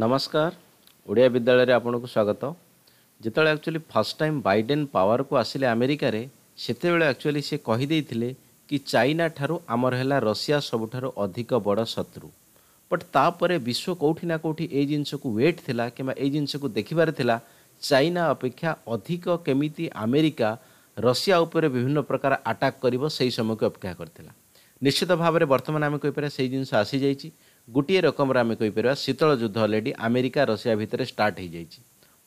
ନମସ୍କାର ଓଡ଼ିଆ ବିଦ୍ୟାଳୟରେ ଆପଣଙ୍କୁ ସ୍ୱାଗତ ଯେତେବେଳେ ଆକ୍ଚୁଆଲି ଫାର୍ଷ୍ଟ ଟାଇମ୍ ବାଇଡେନ୍ ପାୱାରକୁ ଆସିଲେ ଆମେରିକାରେ ସେତେବେଳେ ଆକ୍ଚୁଆଲି ସେ କହିଦେଇଥିଲେ କି ଚାଇନା ଠାରୁ ଆମର ହେଲା ରଷିଆ ସବୁଠାରୁ ଅଧିକ ବଡ଼ ଶତ୍ରୁ ବଟ୍ ତାପରେ ବିଶ୍ୱ କେଉଁଠି ନା କେଉଁଠି ଏଇ ଜିନିଷକୁ ୱେଟ୍ ଥିଲା କିମ୍ବା ଏଇ ଜିନିଷକୁ ଦେଖିବାର ଥିଲା ଚାଇନା ଅପେକ୍ଷା ଅଧିକ କେମିତି ଆମେରିକା ରଷିଆ ଉପରେ ବିଭିନ୍ନ ପ୍ରକାର ଆଟାକ୍ କରିବ ସେହି ସମୟକୁ ଅପେକ୍ଷା କରିଥିଲା ନିଶ୍ଚିତ ଭାବରେ ବର୍ତ୍ତମାନ ଆମେ କହିପାରିବା ସେହି ଜିନିଷ ଆସିଯାଇଛି ଗୋଟିଏ ରକମରେ ଆମେ କହିପାରିବା ଶୀତଳ ଯୁଦ୍ଧ ଅଲରେଡ଼ି ଆମେରିକା ରଷିଆ ଭିତରେ ଷ୍ଟାର୍ଟ ହୋଇଯାଇଛି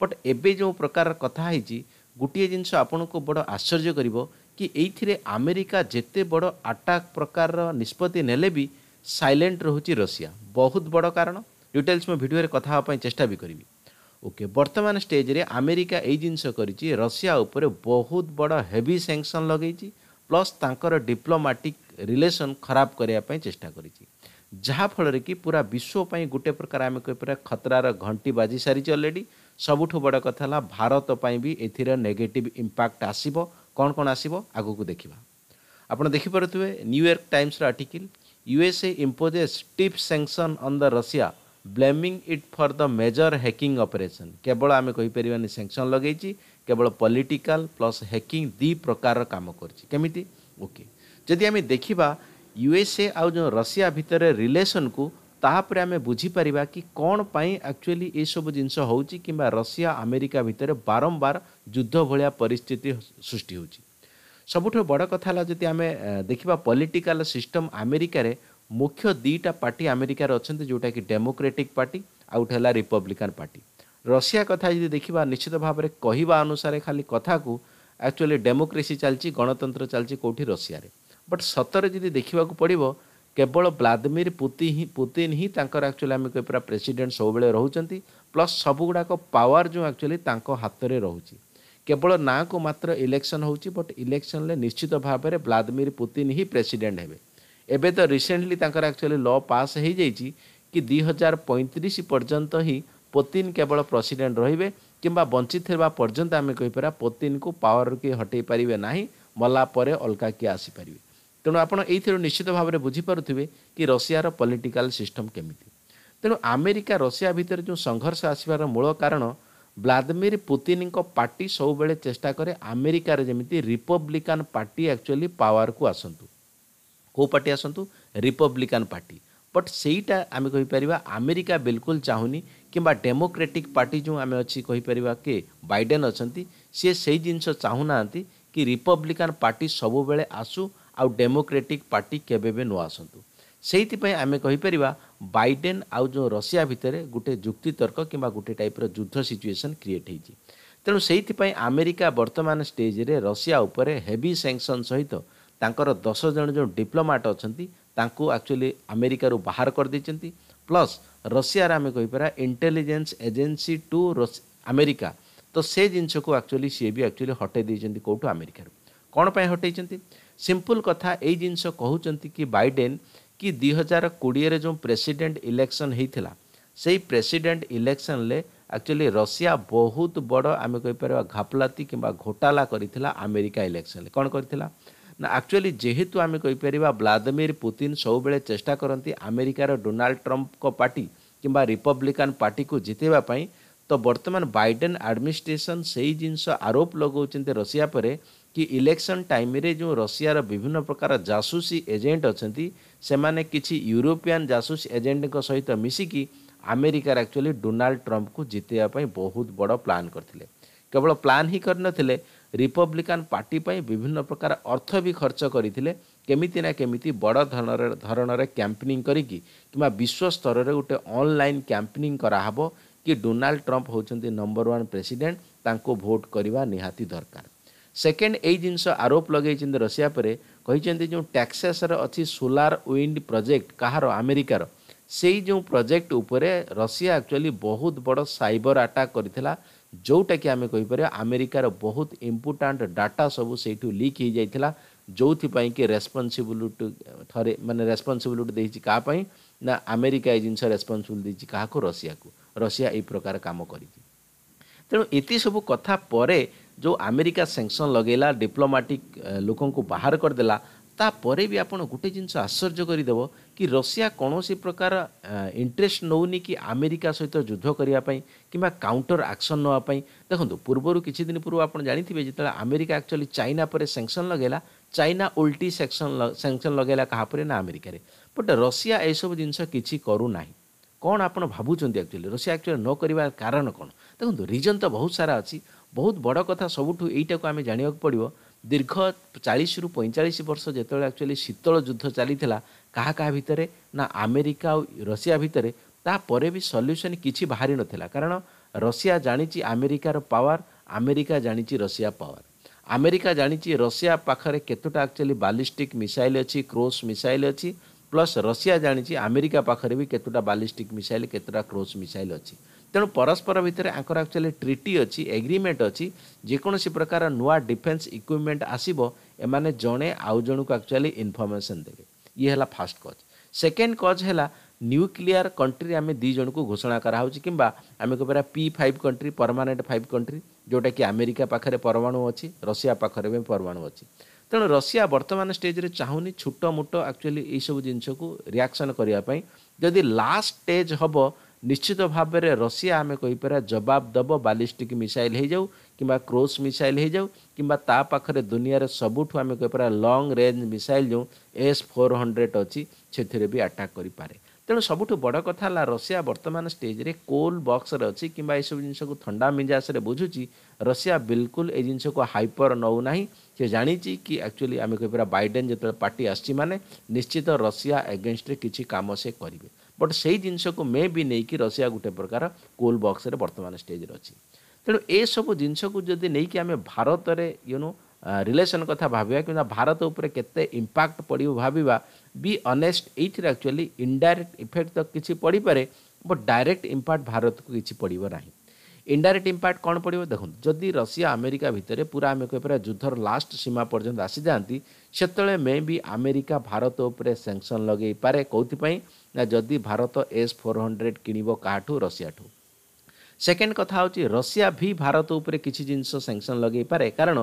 ବଟ୍ ଏବେ ଯେଉଁ ପ୍ରକାର କଥା ହେଇଛି ଗୋଟିଏ ଜିନିଷ ଆପଣଙ୍କୁ ବଡ଼ ଆଶ୍ଚର୍ଯ୍ୟ କରିବ କି ଏଇଥିରେ ଆମେରିକା ଯେତେ ବଡ଼ ଆଟାକ୍ ପ୍ରକାରର ନିଷ୍ପତ୍ତି ନେଲେ ବି ସାଇଲେଣ୍ଟ ରହୁଛି ରଷିଆ ବହୁତ ବଡ଼ କାରଣ ଡିଟେଲ୍ସ ମୁଁ ଭିଡ଼ିଓରେ କଥା ହେବା ପାଇଁ ଚେଷ୍ଟା ବି କରିବି ଓକେ ବର୍ତ୍ତମାନ ଷ୍ଟେଜ୍ରେ ଆମେରିକା ଏଇ ଜିନିଷ କରିଛି ରଷିଆ ଉପରେ ବହୁତ ବଡ଼ ହେଭି ସେଙ୍କସନ୍ ଲଗେଇଛି ପ୍ଲସ୍ ତାଙ୍କର ଡିପ୍ଲୋମାଟିକ୍ ରିଲେସନ୍ ଖରାପ କରିବା ପାଇଁ ଚେଷ୍ଟା କରିଛି ଯାହାଫଳରେ କି ପୁରା ବିଶ୍ୱ ପାଇଁ ଗୋଟେ ପ୍ରକାର ଆମେ କହିପାରିବା ଖତରାର ଘଣ୍ଟି ବାଜି ସାରିଛି ଅଲରେଡ଼ି ସବୁଠୁ ବଡ଼ କଥା ହେଲା ଭାରତ ପାଇଁ ବି ଏଥିରେ ନେଗେଟିଭ୍ ଇମ୍ପାକ୍ଟ ଆସିବ କ'ଣ କ'ଣ ଆସିବ ଆଗକୁ ଦେଖିବା ଆପଣ ଦେଖିପାରୁଥିବେ ନ୍ୟୁୟର୍କ ଟାଇମ୍ସର article USA imposes steep sanction on the Russia blaming it for the major hacking operation କେବଳ ଆମେ କହିପାରିବାନି ସେଙ୍କସନ୍ ଲଗେଇଛି କେବଳ ପଲିଟିକାଲ୍ ପ୍ଲସ୍ ହ୍ୟାକିଂ ଦୁଇ ପ୍ରକାରର କାମ କରିଛି କେମିତି ଓକେ ଯଦି ଆମେ ଦେଖିବା ୟୁଏସ୍ଏ ଆଉ ଯେଉଁ ରଷିଆ ଭିତରେ ରିଲେସନ୍କୁ ତାହାପରେ ଆମେ ବୁଝିପାରିବା କି କ'ଣ ପାଇଁ ଆକ୍ଚୁଆଲି ଏସବୁ ଜିନିଷ ହେଉଛି କିମ୍ବା ରଷିଆ ଆମେରିକା ଭିତରେ ବାରମ୍ବାର ଯୁଦ୍ଧ ଭଳିଆ ପରିସ୍ଥିତି ସୃଷ୍ଟି ହେଉଛି ସବୁଠୁ ବଡ଼ କଥା ହେଲା ଯଦି ଆମେ ଦେଖିବା ପଲିଟିକାଲ ସିଷ୍ଟମ୍ ଆମେରିକାରେ ମୁଖ୍ୟ ଦୁଇଟା ପାର୍ଟି ଆମେରିକାରେ ଅଛନ୍ତି ଯେଉଁଟାକି ଡେମୋକ୍ରେଟିକ୍ ପାର୍ଟି ଆଉ ଗୋଟେ ହେଲା ରିପବ୍ଲିକାନ୍ ପାର୍ଟି ରଷିଆ କଥା ଯଦି ଦେଖିବା ନିଶ୍ଚିତ ଭାବରେ କହିବା ଅନୁସାରେ ଖାଲି କଥାକୁ ଆକ୍ଚୁଆଲି ଡେମୋକ୍ରେସି ଚାଲିଛି ଗଣତନ୍ତ୍ର ଚାଲିଛି କେଉଁଠି ରଷିଆରେ ବଟ୍ ସତରେ ଯଦି ଦେଖିବାକୁ ପଡ଼ିବ କେବଳ ଭ୍ଲାଦିମିର ପୁତି ହିଁ ପୁତିନ ହିଁ ତାଙ୍କର ଆକ୍ଚୁଆଲି ଆମେ କହିବା ପୁରା ପ୍ରେସିଡେଣ୍ଟ ସବୁବେଳେ ରହୁଛନ୍ତି ପ୍ଲସ୍ ସବୁଗୁଡ଼ାକ ପାୱାର ଯେଉଁ ଆକ୍ଚୁଆଲି ତାଙ୍କ ହାତରେ ରହୁଛି କେବଳ ନାଁକୁ ମାତ୍ର ଇଲେକ୍ସନ୍ ହେଉଛି ବଟ୍ ଇଲେକ୍ସନ୍ରେ ନିଶ୍ଚିତ ଭାବରେ ଭ୍ଲାଦିମିର ପୁତିନ ହିଁ ପ୍ରେସିଡେଣ୍ଟ ହେବେ ଏବେ ତ ରିସେଣ୍ଟଲି ତାଙ୍କର ଆକ୍ଚୁଆଲି ଲ ପାସ୍ ହୋଇଯାଇଛି କି ଦୁଇ ହଜାର ପଇଁତିରିଶ ପର୍ଯ୍ୟନ୍ତ ହିଁ ପୁତିନ କେବଳ ପ୍ରେସିଡେଣ୍ଟ ରହିବେ କିମ୍ବା ବଞ୍ଚିଥିବା ପର୍ଯ୍ୟନ୍ତ ଆମେ କହିପାରିବା ପୁତିନକୁ ପାୱାରରୁ କିଏ ହଟେଇ ପାରିବେ ନାହିଁ ମଲା ପରେ ଅଲଗା କିଏ ଆସିପାରିବେ ତେଣୁ ଆପଣ ଏଇଥିରୁ ନିଶ୍ଚିତ ଭାବରେ ବୁଝିପାରୁଥିବେ କି ରଷିଆର ପଲିଟିକାଲ ସିଷ୍ଟମ କେମିତି ତେଣୁ ଆମେରିକା ରଷିଆ ଭିତରେ ଯେଉଁ ସଂଘର୍ଷ ଆସିବାର ମୂଳ କାରଣ ଭ୍ଲାଦିମିର ପୁତିନଙ୍କ ପାର୍ଟି ସବୁବେଳେ ଚେଷ୍ଟା କରେ ଆମେରିକାରେ ଯେମିତି ରିପବ୍ଲିକାନ୍ ପାର୍ଟି ଆକ୍ଚୁଆଲି ପାୱାରକୁ ଆସନ୍ତୁ କେଉଁ ପାର୍ଟି ଆସନ୍ତୁ ରିପବ୍ଲିକାନ୍ ପାର୍ଟି ବଟ୍ ସେଇଟା ଆମେ କହିପାରିବା ଆମେରିକା ବିଲକୁଲ ଚାହୁଁନି କିମ୍ବା ଡେମୋକ୍ରାଟିକ୍ ପାର୍ଟି ଯେଉଁ ଆମେ ଅଛି କହିପାରିବା କି ବାଇଡେନ୍ ଅଛନ୍ତି ସିଏ ସେଇ ଜିନିଷ ଚାହୁଁନାହାନ୍ତି କି ରିପବ୍ଲିକାନ୍ ପାର୍ଟି ସବୁବେଳେ ଆସୁ ଆଉ ଡେମୋକ୍ରେଟିକ୍ ପାର୍ଟି କେବେ ବି ନ ଆସନ୍ତୁ ସେଇଥିପାଇଁ ଆମେ କହିପାରିବା ବାଇଡେନ୍ ଆଉ ଯେଉଁ ରଷିଆ ଭିତରେ ଗୋଟେ ଯୁକ୍ତିତର୍କ କିମ୍ବା ଗୋଟେ ଟାଇପ୍ର ଯୁଦ୍ଧ ସିଚୁଏସନ୍ କ୍ରିଏଟ୍ ହେଇଛି ତେଣୁ ସେଇଥିପାଇଁ ଆମେରିକା ବର୍ତ୍ତମାନ ଷ୍ଟେଜ୍ରେ ରଷିଆ ଉପରେ ହେଭି ସ୍ୟାଙ୍କସନ୍ ସହିତ ତାଙ୍କର ଦଶ ଜଣ ଯେଉଁ ଡିପ୍ଲୋମାଟ ଅଛନ୍ତି ତାଙ୍କୁ ଆକ୍ଚୁଆଲି ଆମେରିକାରୁ ବାହାର କରିଦେଇଛନ୍ତି ପ୍ଲସ୍ ରଷିଆରେ ଆମେ କହିପାରିବା ଇଣ୍ଟେଲିଜେନ୍ସ ଏଜେନ୍ସି ଟୁ ଆମେରିକା ତ ସେ ଜିନିଷକୁ ଆକ୍ଚୁଆଲି ସିଏ ବି ଆକ୍ଚୁଆଲି ହଟେଇ ଦେଇଛନ୍ତି କେଉଁଠୁ ଆମେରିକାରୁ କ'ଣ ପାଇଁ ହଟେଇଛନ୍ତି ସିମ୍ପୁଲ କଥା ଏଇ ଜିନିଷ କହୁଛନ୍ତି କି ବାଇଡେନ୍ କି ଦୁଇ ହଜାର କୋଡ଼ିଏରେ ଯେଉଁ ପ୍ରେସିଡେଣ୍ଟ ଇଲେକ୍ସନ୍ ହେଇଥିଲା ସେଇ ପ୍ରେସିଡେଣ୍ଟ ଇଲେକ୍ସନ୍ରେ ଆକ୍ଚୁଆଲି ରଷିଆ ବହୁତ ବଡ଼ ଆମେ କହିପାରିବା ଘାପଲାତି କିମ୍ବା ଘୋଟାଲା କରିଥିଲା ଆମେରିକା ଇଲେକ୍ସନ୍ରେ କ'ଣ କରିଥିଲା ନା ଆକ୍ଚୁଆଲି ଯେହେତୁ ଆମେ କହିପାରିବା ଭ୍ଲାଦିମିର ପୁତିନ ସବୁବେଳେ ଚେଷ୍ଟା କରନ୍ତି ଆମେରିକାର ଡୋନାଲ୍ଡ ଟ୍ରମ୍ପଙ୍କ ପାର୍ଟି କିମ୍ବା ରିପବ୍ଲିକାନ୍ ପାର୍ଟିକୁ ଜିତେଇବା ପାଇଁ ତ ବର୍ତ୍ତମାନ ବାଇଡେନ୍ ଆଡମିନିଷ୍ଟ୍ରେସନ୍ ସେହି ଜିନିଷ ଆରୋପ ଲଗାଉଛନ୍ତି ରଷିଆ ପରେ କି ଇଲେକ୍ସନ୍ ଟାଇମ୍ରେ ଯେଉଁ ରଷିଆର ବିଭିନ୍ନ ପ୍ରକାର ଜାସୁସି ଏଜେଣ୍ଟ ଅଛନ୍ତି ସେମାନେ କିଛି ୟୁରୋପିଆନ୍ ଜାସୁସ୍ ଏଜେଣ୍ଟଙ୍କ ସହିତ ମିଶିକି ଆମେରିକାରେ ଆକ୍ଚୁଆଲି ଡୋନାଲ୍ଡ ଟ୍ରମ୍ପକୁ ଜିତେଇବା ପାଇଁ ବହୁତ ବଡ଼ ପ୍ଲାନ୍ କରିଥିଲେ କେବଳ ପ୍ଲାନ୍ ହିଁ କରିନଥିଲେ ରିପବ୍ଲିକାନ୍ ପାର୍ଟି ପାଇଁ ବିଭିନ୍ନ ପ୍ରକାର ଅର୍ଥ ବି ଖର୍ଚ୍ଚ କରିଥିଲେ କେମିତି ନା କେମିତି ବଡ଼ ଧରଣର ଧରଣର କ୍ୟାମ୍ପେନିଂ କରିକି କିମ୍ବା ବିଶ୍ୱସ୍ତରରେ ଗୋଟେ ଅନଲାଇନ୍ କ୍ୟାମ୍ପେନିଂ କରାହେବ कि डोनाल्ड ट्रंप हो नंबर वन प्रेसिडेंट ताको भोट करवा निहाती दरकार सेकेंड यही जिनस आरोप लगे रशिया पर कहते जो टैक्सेसर अच्छी सोलार विंड प्रोजेक्ट कहार आमेरिकार से जो प्रोजेक्ट उपरे रशिया एक्चुअली बहुत बड़ साइबर आटाक कर जोटा कि आम कहीपर आमेरिकार बहुत इम्पोर्टाट डाटा सब से लिक हो जाता जो कि रेस्पनसबिलिटी थे मानने रेस्पनसबिलिटी क्या ना आमेरिका ये जिनस रेस्पनसबिलिटी क्या रशिया को ରଷିଆ ଏହି ପ୍ରକାର କାମ କରିଛି ତେଣୁ ଏତେ ସବୁ କଥା ପରେ ଯେଉଁ ଆମେରିକା ସେଙ୍କସନ୍ ଲଗେଇଲା ଡିପ୍ଲୋମାଟିକ୍ ଲୋକଙ୍କୁ ବାହାର କରିଦେଲା ତାପରେ ବି ଆପଣ ଗୋଟେ ଜିନିଷ ଆଶ୍ଚର୍ଯ୍ୟ କରିଦେବ କି ରଷିଆ କୌଣସି ପ୍ରକାର ଇଣ୍ଟରେଷ୍ଟ ନେଉନି କି ଆମେରିକା ସହିତ ଯୁଦ୍ଧ କରିବା ପାଇଁ କିମ୍ବା କାଉଣ୍ଟର ଆକ୍ସନ୍ ନେବା ପାଇଁ ଦେଖନ୍ତୁ ପୂର୍ବରୁ କିଛି ଦିନ ପୂର୍ବରୁ ଆପଣ ଜାଣିଥିବେ ଯେତେବେଳେ ଆମେରିକା ଆକ୍ଚୁଆଲି ଚାଇନା ପରେ ସେଙ୍କସନ୍ ଲଗେଇଲା ଚାଇନା ଓଲ୍ଟି ସେକ୍ସନ୍ ସେଙ୍କସନ୍ ଲଗେଇଲା କାହା ପରେ ନା ଆମେରିକାରେ ବଟ୍ ରଷିଆ ଏସବୁ ଜିନିଷ କିଛି କରୁନାହିଁ କ'ଣ ଆପଣ ଭାବୁଛନ୍ତି ଆକ୍ଚୁଆଲି ରୋଷେଇ ଆକ୍ଚୁଆଲି ନ କରିବାର କାରଣ କ'ଣ ଦେଖନ୍ତୁ ରିଜନ୍ ତ ବହୁତ ସାରା ଅଛି ବହୁତ ବଡ଼ କଥା ସବୁଠୁ ଏଇଟାକୁ ଆମେ ଜାଣିବାକୁ ପଡ଼ିବ ଦୀର୍ଘ ଚାଳିଶରୁ ପଇଁଚାଳିଶ ବର୍ଷ ଯେତେବେଳେ ଆକ୍ଚୁଆଲି ଶୀତଳ ଯୁଦ୍ଧ ଚାଲିଥିଲା କାହା କାହା ଭିତରେ ନା ଆମେରିକା ଆଉ ରଷିଆ ଭିତରେ ତାପରେ ବି ସଲ୍ୟୁସନ୍ କିଛି ବାହାରି ନଥିଲା କାରଣ ରଷିଆ ଜାଣିଛି ଆମେରିକାର ପାୱାର ଆମେରିକା ଜାଣିଛି ରଷିଆ ପାୱାର ଆମେରିକା ଜାଣିଛି ରଷିଆ ପାଖରେ କେତେଟା ଆକ୍ଚୁଆଲି ବାଲିଷ୍ଟିକ୍ ମିସାଇଲ୍ ଅଛି କ୍ରୋସ୍ ମିସାଇଲ୍ ଅଛି ପ୍ଲସ୍ ରଷିଆ ଜାଣିଛି ଆମେରିକା ପାଖରେ ବି କେତେଟା ବାଲିଷ୍ଟିକ୍ ମିସାଇଲ୍ କେତେଟା କ୍ରୋଚ୍ ମିସାଇଲ୍ ଅଛି ତେଣୁ ପରସ୍ପର ଭିତରେ ଆଙ୍କର ଆକ୍ଚୁଆଲି ଟ୍ରିଟି ଅଛି ଏଗ୍ରିମେଣ୍ଟ ଅଛି ଯେକୌଣସି ପ୍ରକାର ନୂଆ ଡିଫେନ୍ସ ଇକ୍ୱିପମେଣ୍ଟ ଆସିବ ଏମାନେ ଜଣେ ଆଉ ଜଣକୁ ଆକ୍ଚୁଆଲି ଇନଫର୍ମେସନ୍ ଦେବେ ଇଏ ହେଲା ଫାଷ୍ଟ କଜ୍ ସେକେଣ୍ଡ କଜ୍ ହେଲା ନ୍ୟୁକ୍ଲିୟର କଣ୍ଟ୍ରି ଆମେ ଦୁଇ ଜଣକୁ ଘୋଷଣା କରାହେଉଛି କିମ୍ବା ଆମେ କହିପାରିବା P five country permanent five country ଯେଉଁଟାକି ଆମେରିକା ପାଖରେ ପରମାଣୁ ଅଛି ରଷିଆ ପାଖରେ ବି ପରମାଣୁ ଅଛି ତେଣୁ ରଷିଆ ବର୍ତ୍ତମାନ ଷ୍ଟେଜ୍ରେ ଚାହୁଁନି ଛୋଟ ମୋଟ ଆକ୍ଚୁଆଲି ଏଇସବୁ ଜିନିଷକୁ ରିଆକ୍ସନ୍ କରିବା ପାଇଁ ଯଦି ଲାଷ୍ଟ ଷ୍ଟେଜ୍ ହେବ ନିଶ୍ଚିତ ଭାବରେ ରଷିଆ ଆମେ କହିପାରିବା ଜବାବ ଦେବ ବାଲିଷ୍ଟିକ୍ ମିସାଇଲ୍ ହୋଇଯାଉ କିମ୍ବା କ୍ରୋସ୍ ମିସାଇଲ୍ ହୋଇଯାଉ କିମ୍ବା ତା ପାଖରେ ଦୁନିଆରେ ସବୁଠୁ ଆମେ କହିପାରିବା ଲଙ୍ଗ୍ ରେଞ୍ଜ ମିସାଇଲ୍ ଯେଉଁ ଏସ୍ ଫୋର୍ ହଣ୍ଡ୍ରେଡ଼୍ ଅଛି ସେଥିରେ ବି ଆଟାକ୍ କରିପାରେ ତେଣୁ ସବୁଠୁ ବଡ଼ କଥା ହେଲା ରଷିଆ ବର୍ତ୍ତମାନ ଷ୍ଟେଜ୍ରେ କୋଲ୍ ବକ୍ସରେ ଅଛି କିମ୍ବା ଏସବୁ ଜିନିଷକୁ ଥଣ୍ଡା ମିଜାସରେ ବୁଝୁଛି ରଷିଆ ବିଲକୁଲ ଏ ଜିନିଷକୁ ହାଇପର ନେଉନାହିଁ ସେ ଜାଣିଛି କି ଆକ୍ଚୁଆଲି ଆମେ କହିପାରିବା ବାଇଡେନ୍ ଯେତେବେଳେ ପାର୍ଟି ଆସିଛି ମାନେ ନିଶ୍ଚିତ ରଷିଆ ଏଗେନଷ୍ଟରେ କିଛି କାମ ସେ କରିବେ ବଟ୍ ସେଇ ଜିନିଷକୁ ମେ ବି ନେଇକି ରଷିଆ ଗୋଟେ ପ୍ରକାର କୋଲ୍ ବକ୍ସରେ ବର୍ତ୍ତମାନ ଷ୍ଟେଜ୍ରେ ଅଛି ତେଣୁ ଏସବୁ ଜିନିଷକୁ ଯଦି ନେଇକି ଆମେ ଭାରତରେ ୟୁନୋ ରିଲେସନ୍ କଥା ଭାବିବା କିମ୍ବା ଭାରତ ଉପରେ କେତେ ଇମ୍ପାକ୍ଟ ପଡ଼ିବ ଭାବିବା ବି ଅନେଷ୍ଟ ଏଇଥିରେ ଆକ୍ଚୁଆଲି ଇନଡାଇରେକ୍ଟ ଇଫେକ୍ଟ ତ କିଛି ପଡ଼ିପାରେ ବଟ୍ ଡାଇରେକ୍ଟ ଇମ୍ପାକ୍ଟ ଭାରତକୁ କିଛି ପଡ଼ିବ ନାହିଁ ଇନଡାଇରେକ୍ଟ ଇମ୍ପାକ୍ଟ କ'ଣ ପଡ଼ିବ ଦେଖନ୍ତୁ ଯଦି ରଷିଆ ଆମେରିକା ଭିତରେ ପୁରା ଆମେ କହିପାରିବା ଯୁଦ୍ଧର ଲାଷ୍ଟ ସୀମା ପର୍ଯ୍ୟନ୍ତ ଆସିଯାଆନ୍ତି ସେତେବେଳେ ମେ ବି ଆମେରିକା ଭାରତ ଉପରେ ସାଙ୍କସନ୍ ଲଗେଇପାରେ କେଉଁଥିପାଇଁ ନା ଯଦି ଭାରତ ଏସ୍ ଫୋର୍ ହଣ୍ଡ୍ରେଡ଼ କିଣିବ କାହାଠୁ ରଷିଆଠୁ ସେକେଣ୍ଡ କଥା ହେଉଛି ରଷିଆ ଭି ଭାରତ ଉପରେ କିଛି ଜିନିଷ ସେଙ୍କ୍ସନ୍ ଲଗାଇ ପାରେ କାରଣ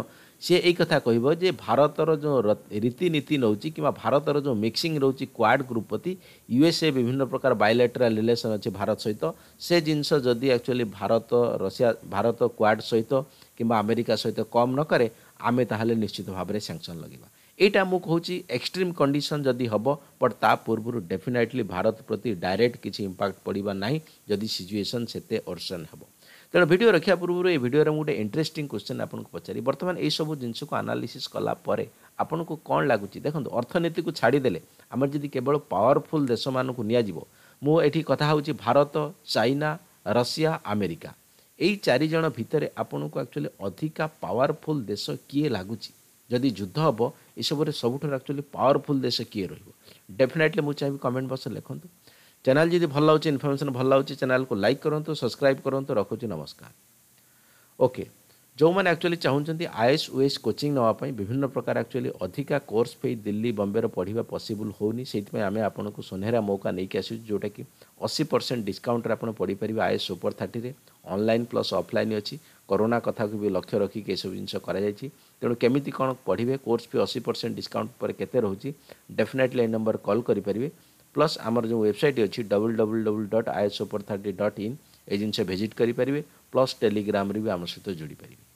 ସିଏ ଏଇ କଥା କହିବ ଯେ ଭାରତର ଯେଉଁ ରୀତିନୀତି ନେଉଛି କିମ୍ବା ଭାରତର ଯେଉଁ ମିକ୍ସିଂ ରହୁଛି କ୍ୱାଡ଼ ଗ୍ରୁପ୍ ପ୍ରତି ୟୁଏସ୍ଏ ବିଭିନ୍ନ ପ୍ରକାର ବାୟୋଲେଟ୍ରାଲ ରିଲେସନ୍ ଅଛି ଭାରତ ସହିତ ସେ ଜିନିଷ ଯଦି actually Bharat Russia Bharat Quad ସହିତ କିମ୍ବା ଆମେରିକା ସହିତ କମ୍ ନ କରେ ଆମେ ତାହେଲେ ନିଶ୍ଚିତ ଭାବରେ ସେଙ୍କ୍ସନ୍ ଲଗାଇବା ଏଇଟା ମୁଁ କହୁଛି ଏକ୍ସଟ୍ରିମ୍ କଣ୍ଡିସନ୍ ଯଦି ହେବ ବଟ୍ ତା ପୂର୍ବରୁ ଡେଫିନେଟ୍ଲି ଭାରତ ପ୍ରତି ଡାଇରେକ୍ଟ କିଛି ଇମ୍ପାକ୍ଟ ପଡ଼ିବ ନାହିଁ ଯଦି ସିଚୁଏସନ୍ ସେତେ ଅର୍ସନ୍ ହେବ ତେଣୁ ଭିଡ଼ିଓ ରଖିବା ପୂର୍ବରୁ ଏ ଭିଡ଼ିଓରେ ମୁଁ ଗୋଟେ ଇଣ୍ଟରେଷ୍ଟିଂ କ୍ୱେଶ୍ଚନ୍ ଆପଣଙ୍କୁ ପଚାରି ବର୍ତ୍ତମାନ ଏଇସବୁ ଜିନିଷକୁ ଆନାଲିସିସ୍ କଲା ପରେ ଆପଣଙ୍କୁ କ'ଣ ଲାଗୁଛି ଦେଖନ୍ତୁ ଅର୍ଥନୀତିକୁ ଛାଡ଼ିଦେଲେ ଆମର ଯଦି କେବଳ ପାୱାରଫୁଲ୍ ଦେଶମାନଙ୍କୁ ନିଆଯିବ ମୁଁ ଏଠି କଥା ହେଉଛି ଭାରତ ଚାଇନା ରଷିଆ ଆମେରିକା ଏଇ ଚାରିଜଣ ଭିତରେ ଆପଣଙ୍କୁ ଆକ୍ଚୁଆଲି ଅଧିକା ପାୱାରଫୁଲ୍ ଦେଶ କିଏ ଲାଗୁଛି ଯଦି ଯୁଦ୍ଧ ହେବ ଏସବୁରେ ସବୁଠାରୁ ଆକ୍ଚୁଆଲି ପାୱାରଫୁଲ୍ ଦେଶ କିଏ ରହିବ ଡେଫିନେଟଲି ମୁଁ ଚାହିଁବି କମେଣ୍ଟ ବକ୍ସରେ ଲେଖନ୍ତୁ ଚ୍ୟାନେଲ୍ ଯଦି ଭଲ ଲାଗୁଛି ଇନଫର୍ମେସନ୍ ଭଲ ଲାଗୁଛି ଚ୍ୟାନେଲ୍କୁ ଲାଇକ୍ କରନ୍ତୁ ସବସ୍କ୍ରାଇବ୍ କରନ୍ତୁ ରଖୁଛି ନମସ୍କାର ଓକେ ଯେଉଁମାନେ ଆକ୍ଚୁଆଲି ଚାହୁଁଛନ୍ତି ଆଇଏସ୍ ଓଏସ୍ କୋଚିଂ ନେବା ପାଇଁ ବିଭିନ୍ନ ପ୍ରକାର ଆକ୍ଚୁଆଲି ଅଧିକା କୋର୍ସ ଫି ଦିଲ୍ଲୀ ବମ୍ବେର ପଢ଼ିବା ପସିବୁଲ୍ ହେଉନି ସେଇଥିପାଇଁ ଆମେ ଆପଣଙ୍କୁ ସୁନେହେରା ମୌକା ନେଇକି ଆସିଛୁ ଯେଉଁଟାକି ଅଶୀ ପରସେଣ୍ଟ ଡିସ୍କାଉଣ୍ଟରେ ଆପଣ ପଢ଼ିପାରିବେ ଆଇଏସ୍ ସୁପର ଥାର୍ଟିରେ ଅନଲାଇନ୍ ପ୍ଲସ୍ ଅଫଲାଇନ୍ ଅଛି କରୋନା କଥାକୁ ବି ଲକ୍ଷ୍ୟ ରଖିକି ଏସବୁ ଜିନିଷ କରାଯାଇଛି ତେଣୁ କେମିତି କ'ଣ ପଢ଼ିବେ କୋର୍ସ ଫି ଅଶୀ ପରସେଣ୍ଟ ଡିସକାଉଣ୍ଟ ପରେ କେତେ ରହୁଛି ଡେଫିନେଟଲି ଏ ନମ୍ବର କଲ୍ କରିପାରିବେ ପ୍ଲସ୍ ଆମର ଯେଉଁ ୱେବସାଇଟ୍ ଅଛି double double double dot I S super thirty dot in ଏ ଜିନିଷ ଭିଜିଟ୍ କରିପାରିବେ ପ୍ଲସ୍ ଟେଲିଗ୍ରାମରେ ବି ଆମ ସହିତ ଯୋଡ଼ି ପାରିବେ